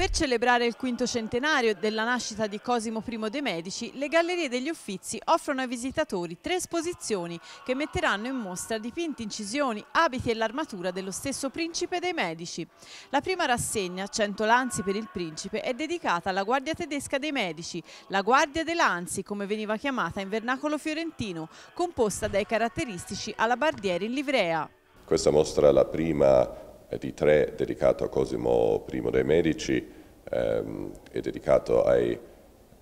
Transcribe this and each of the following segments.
Per celebrare il quinto centenario della nascita di Cosimo I de' Medici, le Gallerie degli Uffizi offrono ai visitatori tre esposizioni che metteranno in mostra dipinti, incisioni, abiti e l'armatura dello stesso principe dei Medici. La prima rassegna, 100 lanzi per il principe, è dedicata alla guardia tedesca dei Medici, la guardia dei lanzi, come veniva chiamata in vernacolo fiorentino, composta dai caratteristici alabardieri in livrea. Questa mostra è la prima di tre dedicato a Cosimo I dei Medici ehm, e dedicato ai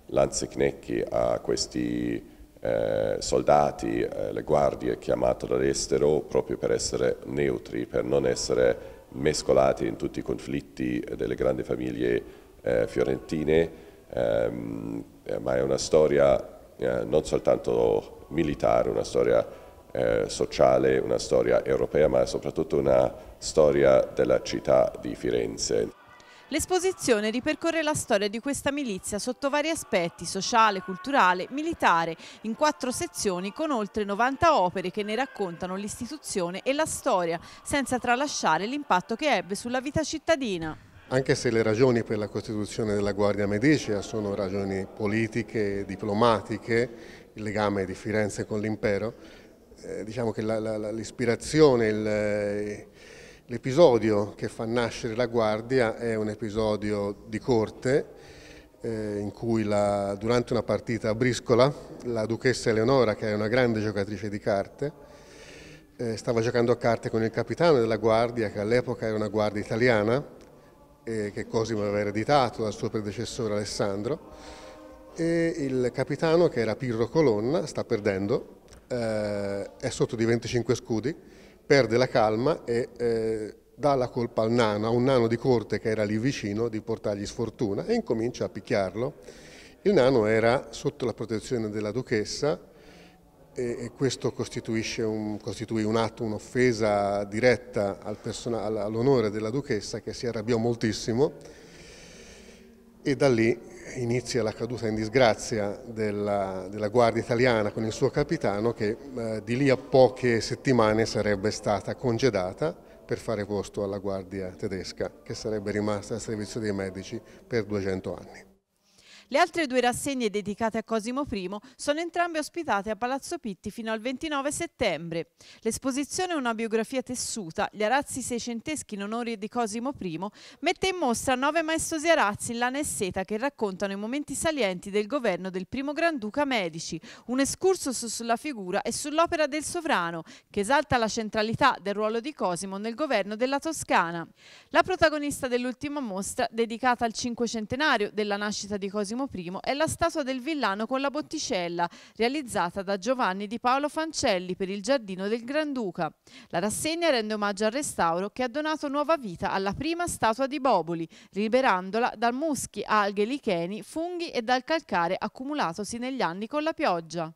lanzichnecchi, a questi eh, soldati, eh, le guardie chiamate dall'estero proprio per essere neutri, per non essere mescolati in tutti i conflitti delle grandi famiglie eh, fiorentine, ehm, ma è una storia eh, non soltanto militare, una storia eh, sociale, una storia europea, ma soprattutto una storia della città di Firenze. L'esposizione ripercorre la storia di questa milizia sotto vari aspetti, sociale, culturale, militare, in quattro sezioni con oltre 90 opere che ne raccontano l'istituzione e la storia, senza tralasciare l'impatto che ebbe sulla vita cittadina. Anche se le ragioni per la costituzione della Guardia Medicea sono ragioni politiche, diplomatiche, il legame di Firenze con l'impero, eh, diciamo che l'ispirazione, l'episodio che fa nascere la guardia è un episodio di corte eh, in cui la, durante una partita a briscola la duchessa Eleonora, che è una grande giocatrice di carte, eh, stava giocando a carte con il capitano della guardia, che all'epoca era una guardia italiana, che Cosimo aveva ereditato dal suo predecessore Alessandro, e il capitano, che era Pirro Colonna, sta perdendo eh, è sotto di 25 scudi, perde la calma e eh, dà la colpa al nano, a un nano di corte che era lì vicino di portargli sfortuna e incomincia a picchiarlo. Il nano era sotto la protezione della duchessa e, questo costituisce un, costituì un atto, un'offesa diretta al all'onore della duchessa che si arrabbiò moltissimo e da lì inizia la caduta in disgrazia della, della Guardia Italiana con il suo capitano che eh, di lì a poche settimane sarebbe stata congedata per fare posto alla Guardia tedesca che sarebbe rimasta al servizio dei medici per 200 anni. Le altre due rassegne dedicate a Cosimo I sono entrambe ospitate a Palazzo Pitti fino al 29 settembre. L'esposizione Una biografia tessuta, gli arazzi seicenteschi in onore di Cosimo I, mette in mostra nove maestosi arazzi in lana e seta che raccontano i momenti salienti del governo del primo Granduca Medici, un escursus sulla figura e sull'opera del sovrano, che esalta la centralità del ruolo di Cosimo nel governo della Toscana. La protagonista dell'ultima mostra, dedicata al cinquecentenario della nascita di Cosimo i è la statua del villano con la botticella, realizzata da Giovanni di Paolo Fancelli per il Giardino del Granduca. La rassegna rende omaggio al restauro che ha donato nuova vita alla prima statua di Boboli, liberandola da muschi, alghe, licheni, funghi e dal calcare accumulatosi negli anni con la pioggia.